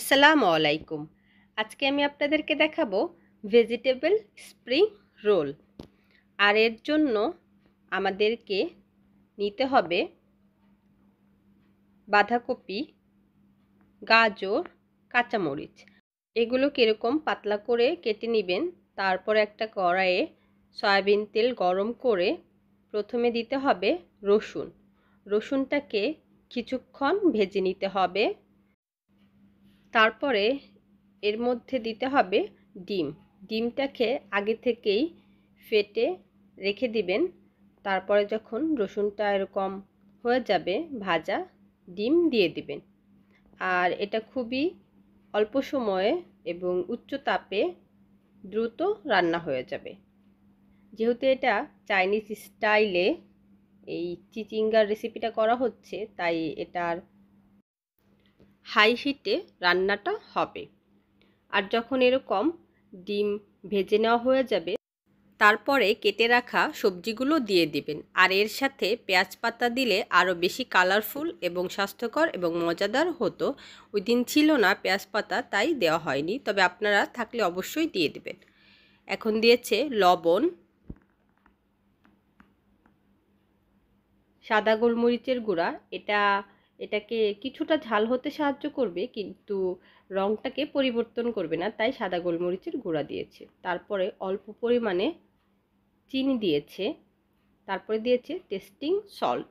আসসালামু আলাইকুম আজকে আমি আপনাদেরকে দেখাবো ভেজিটেবল স্প্রিং রোল আর এর জন্য আমাদেরকে নিতে হবে বাঁধাকপি গাজর কাঁচামরিচ এগুলো কীরকম পাতলা করে কেটে নেবেন তারপর একটা কড়াইয়ে সয়াবিন তেল গরম করে প্রথমে দিতে হবে রসুন রসুনটাকে কিছুক্ষণ ভেজে নিতে হবে তারপরে এর মধ্যে দিতে হবে ডিম ডিমটাকে আগে থেকেই ফেটে রেখে দিবেন তারপরে যখন রসুনটা এরকম হয়ে যাবে ভাজা ডিম দিয়ে দিবেন আর এটা খুবই অল্প সময়ে এবং উচ্চ তাপে দ্রুত রান্না হয়ে যাবে যেহেতু এটা চাইনিজ স্টাইলে এই চিচিঙ্গার রেসিপিটা করা হচ্ছে তাই এটার হাই হিটে রান্নাটা হবে আর যখন এরকম ডিম ভেজে নেওয়া হয়ে যাবে তারপরে কেটে রাখা সবজিগুলো দিয়ে দিবেন আর এর সাথে পেঁয়াজ পাতা দিলে আরও বেশি কালারফুল এবং স্বাস্থ্যকর এবং মজাদার হতো ওই দিন ছিল না পেঁয়াজ পাতা তাই দেওয়া হয়নি তবে আপনারা থাকলে অবশ্যই দিয়ে দেবেন এখন দিয়েছে লবণ সাদা গোলমরিচের গুঁড়া এটা এটাকে কিছুটা ঝাল হতে সাহায্য করবে কিন্তু রঙটাকে পরিবর্তন করবে না তাই সাদা গোলমরিচের গুঁড়া দিয়েছে তারপরে অল্প পরিমাণে চিনি দিয়েছে তারপরে দিয়েছে টেস্টিং সল্ট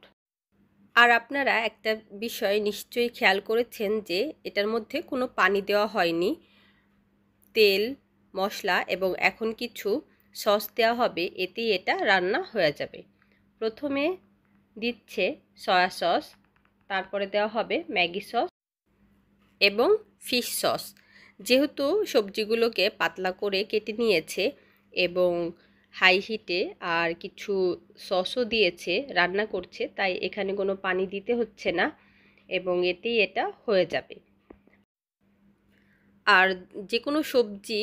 আর আপনারা একটা বিষয় নিশ্চয়ই খেয়াল করেছেন যে এটার মধ্যে কোনো পানি দেওয়া হয়নি তেল মশলা এবং এখন কিছু সস দেওয়া হবে এতেই এটা রান্না হয়ে যাবে প্রথমে দিচ্ছে সয়া সস তারপরে দেওয়া হবে ম্যাগি সস এবং ফিশ সস যেহেতু সবজিগুলোকে পাতলা করে কেটে নিয়েছে এবং হাই হিটে আর কিছু সসও দিয়েছে রান্না করছে তাই এখানে কোনো পানি দিতে হচ্ছে না এবং এতেই এটা হয়ে যাবে আর যে কোনো সবজি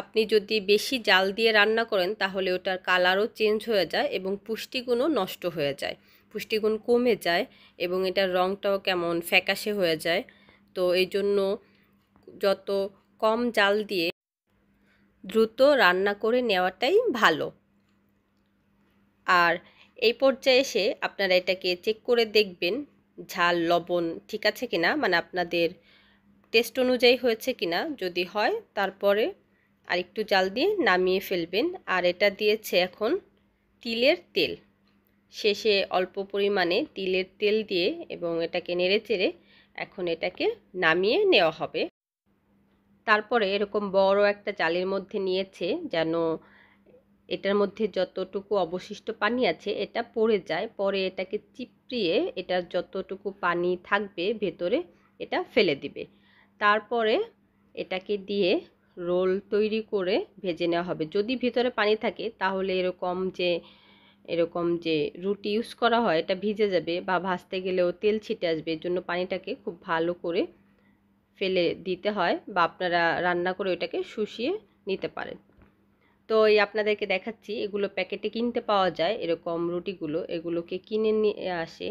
আপনি যদি বেশি জাল দিয়ে রান্না করেন তাহলে ওটার কালারও চেঞ্জ হয়ে যায় এবং পুষ্টিগুণও নষ্ট হয়ে যায় পুষ্টিগুণ কমে যায় এবং এটার রঙটাও কেমন ফ্যাকাশে হয়ে যায় তো এই জন্য যত কম জাল দিয়ে দ্রুত রান্না করে নেওয়াটাই ভালো আর এই পর্যায়ে এসে আপনারা এটাকে চেক করে দেখবেন ঝাল লবণ ঠিক আছে কি না মানে আপনাদের টেস্ট অনুযায়ী হয়েছে কি না যদি হয় তারপরে আর একটু জাল দিয়ে নামিয়ে ফেলবেন আর এটা দিয়েছে এখন তিলের তেল শেষে অল্প পরিমাণে তিলের তেল দিয়ে এবং এটাকে নেড়ে চেড়ে এখন এটাকে নামিয়ে নেওয়া হবে তারপরে এরকম বড় একটা জালের মধ্যে নিয়েছে যেন এটার মধ্যে যতটুকু অবশিষ্ট পানি আছে এটা পড়ে যায় পরে এটাকে চিপড়িয়ে এটার যতটুকু পানি থাকবে ভেতরে এটা ফেলে দিবে তারপরে এটাকে দিয়ে রোল তৈরি করে ভেজে নেওয়া হবে যদি ভেতরে পানি থাকে তাহলে এরকম যে এরকম যে রুটি ইউজ করা হয় এটা ভিজে যাবে বা ভাজতে গেলেও তেল ছিটে আসবে এর জন্য পানিটাকে খুব ভালো করে ফেলে দিতে হয় বা আপনারা রান্না করে ওটাকে শুষিয়ে নিতে পারেন তো এই আপনাদেরকে দেখাচ্ছি এগুলো প্যাকেটে কিনতে পাওয়া যায় এরকম রুটিগুলো এগুলোকে কিনে নিয়ে আসে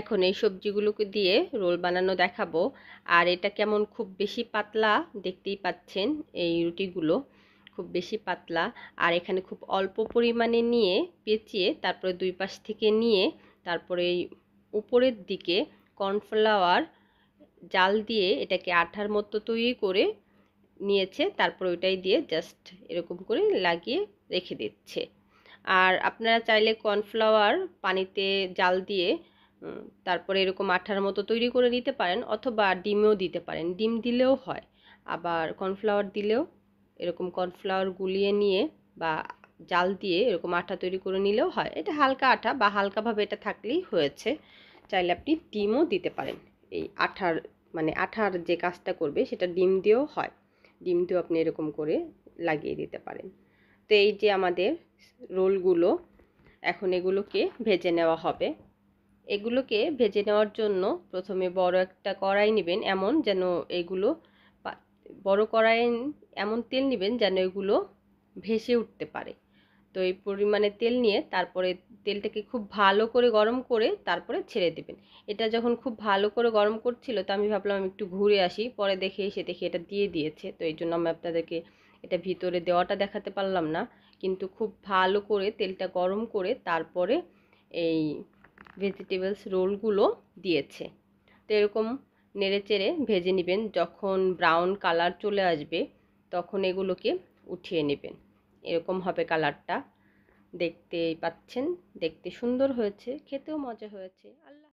এখন এই সবজিগুলোকে দিয়ে রোল বানানো দেখাবো আর এটা কেমন খুব বেশি পাতলা দেখতেই পাচ্ছেন এই রুটিগুলো খুব বেশি পাতলা আর এখানে খুব অল্প পরিমাণে নিয়ে পেঁচিয়ে তারপরে দুই পাশ থেকে নিয়ে তারপরে উপরের দিকে কর্নফ্লাওয়ার জাল দিয়ে এটাকে আঠার মতো তৈরি করে নিয়েছে তারপর ওইটাই দিয়ে জাস্ট এরকম করে লাগিয়ে রেখে দিচ্ছে আর আপনারা চাইলে কর্নফ্লাওয়ার পানিতে জাল দিয়ে তারপরে এরকম আঠার মতো তৈরি করে নিতে পারেন অথবা ডিমেও দিতে পারেন ডিম দিলেও হয় আবার কর্নফ্লাওয়ার দিলেও এরকম কর্নফ্লাওয়ার গুলিয়ে নিয়ে বা জাল দিয়ে এরকম আটা তৈরি করে নিলেও হয় এটা হালকা আটা বা হালকাভাবে এটা থাকলেই হয়েছে চাইলে আপনি ডিমও দিতে পারেন এই আঠার মানে আঠার যে কাজটা করবে সেটা ডিম দিয়েও হয় ডিম দিয়েও আপনি এরকম করে লাগিয়ে দিতে পারেন তো এই যে আমাদের রোলগুলো এখন এগুলোকে ভেজে নেওয়া হবে এগুলোকে ভেজে নেওয়ার জন্য প্রথমে বড় একটা কড়াই নেবেন এমন যেন এগুলো বড় কড়াইয়ে এমন তেল নেবেন যেন এগুলো ভেসে উঠতে পারে তো এই পরিমাণে তেল নিয়ে তারপরে তেলটাকে খুব ভালো করে গরম করে তারপরে ছেড়ে দেবেন এটা যখন খুব ভালো করে গরম করছিল তো আমি ভাবলাম আমি একটু ঘুরে আসি পরে দেখে এসে দেখি এটা দিয়ে দিয়েছে তো এই জন্য আমি আপনাদেরকে এটা ভিতরে দেওয়াটা দেখাতে পারলাম না কিন্তু খুব ভালো করে তেলটা গরম করে তারপরে এই ভেজিটেবলস রোলগুলো দিয়েছে তো এরকম নেড়ে চেড়ে ভেজে নেবেন যখন ব্রাউন কালার চলে আসবে তখন এগুলোকে উঠিয়ে নেবেন এরকম হবে কালারটা দেখতেই পাচ্ছেন দেখতে সুন্দর হয়েছে খেতেও মজা হয়েছে আল্লাহ